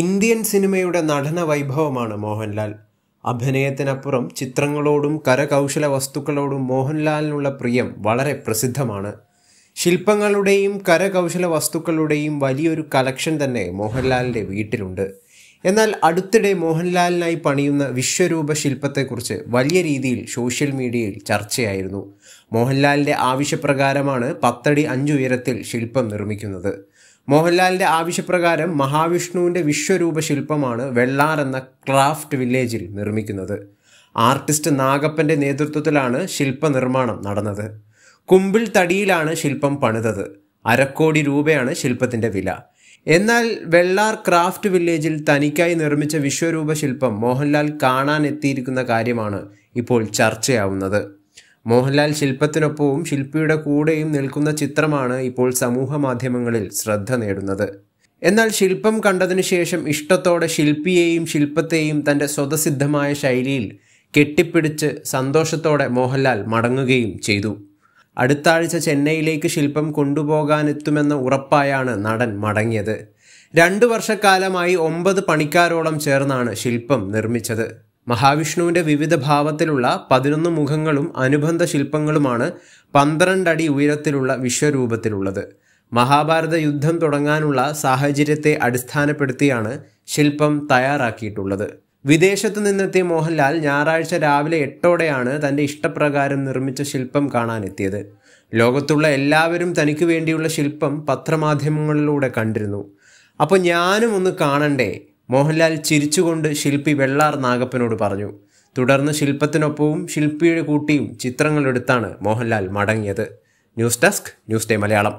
Indian സിനിമയുടെ നടന വൈഭവമാണ് മോഹൻലാൽ അഭിനയത്തിനപ്പുറം ചിത്രങ്ങളോടും കരകൗശല വസ്തുക്കളോടും മോഹൻലാലിനുള്ള പ്രിയം വളരെ പ്രസിദ്ധമാണ് ശില്പങ്ങളുടെയും കരകൗശല വസ്തുക്കളുടെയും വലിയൊരു കളക്ഷൻ തന്നെ മോഹൻലാലിൻ്റെ വീട്ടിലുണ്ട് എന്നാൽ അടുത്തിടെ മോഹൻലാലിനായി പണിയുന്ന വിശ്വരൂപ ശില്പത്തെക്കുറിച്ച് വലിയ രീതിയിൽ സോഷ്യൽ മീഡിയയിൽ ചർച്ചയായിരുന്നു മോഹൻലാലിൻ്റെ ആവശ്യപ്രകാരമാണ് പത്തടി അഞ്ചുയരത്തിൽ ശില്പം നിർമ്മിക്കുന്നത് മോഹൻലാലിൻ്റെ ആവശ്യപ്രകാരം മഹാവിഷ്ണുവിൻ്റെ വിശ്വരൂപ ശില്പമാണ് വെള്ളാർ എന്ന ക്രാഫ്റ്റ് വില്ലേജിൽ നിർമ്മിക്കുന്നത് ആർട്ടിസ്റ്റ് നാഗപ്പൻ്റെ നേതൃത്വത്തിലാണ് ശില്പനിർമ്മാണം നടന്നത് കുമ്പിൾ തടിയിലാണ് ശില്പം പണിതത് അരക്കോടി രൂപയാണ് ശില്പത്തിൻ്റെ വില എന്നാൽ വെള്ളാർ ക്രാഫ്റ്റ് വില്ലേജിൽ തനിക്കായി നിർമ്മിച്ച വിശ്വരൂപ ശില്പം മോഹൻലാൽ കാണാൻ എത്തിയിരിക്കുന്ന കാര്യമാണ് ഇപ്പോൾ ചർച്ചയാവുന്നത് മോഹൻലാൽ ശില്പത്തിനൊപ്പവും ശില്പിയുടെ കൂടെയും നിൽക്കുന്ന ചിത്രമാണ് ഇപ്പോൾ സമൂഹ മാധ്യമങ്ങളിൽ ശ്രദ്ധ നേടുന്നത് എന്നാൽ ശില്പം കണ്ടതിനു ശേഷം ഇഷ്ടത്തോടെ ശില്പിയെയും ശില്പത്തെയും തൻ്റെ സ്വതസിദ്ധമായ ശൈലിയിൽ കെട്ടിപ്പിടിച്ച് സന്തോഷത്തോടെ മോഹൻലാൽ മടങ്ങുകയും ചെയ്തു അടുത്ത ആഴ്ച ചെന്നൈയിലേക്ക് ശില്പം കൊണ്ടുപോകാനെത്തുമെന്ന ഉറപ്പായാണ് നടൻ മടങ്ങിയത് രണ്ടു വർഷക്കാലമായി ഒമ്പത് പണിക്കാരോളം ചേർന്നാണ് ശില്പം നിർമ്മിച്ചത് മഹാവിഷ്ണുവിൻ്റെ വിവിധ ഭാവത്തിലുള്ള പതിനൊന്ന് മുഖങ്ങളും അനുബന്ധ ശില്പങ്ങളുമാണ് പന്ത്രണ്ടടി ഉയരത്തിലുള്ള വിശ്വരൂപത്തിലുള്ളത് മഹാഭാരത യുദ്ധം തുടങ്ങാനുള്ള സാഹചര്യത്തെ അടിസ്ഥാനപ്പെടുത്തിയാണ് ശില്പം തയ്യാറാക്കിയിട്ടുള്ളത് വിദേശത്തു നിന്നെത്തിയ മോഹൻലാൽ ഞായറാഴ്ച രാവിലെ എട്ടോടെയാണ് തൻ്റെ ഇഷ്ടപ്രകാരം നിർമ്മിച്ച ശില്പം കാണാനെത്തിയത് ലോകത്തുള്ള എല്ലാവരും തനിക്ക് വേണ്ടിയുള്ള ശില്പം പത്രമാധ്യമങ്ങളിലൂടെ കണ്ടിരുന്നു അപ്പോൾ ഞാനും ഒന്ന് കാണണ്ടേ മോഹൻലാൽ ചിരിച്ചുകൊണ്ട് ശില്പി വെള്ളാർ നാഗപ്പനോട് പറഞ്ഞു തുടർന്ന് ശില്പത്തിനൊപ്പവും ശില്പിയുടെ കൂട്ടിയും ചിത്രങ്ങളെടുത്താണ് മോഹൻലാൽ മടങ്ങിയത് news desk news day Malayalam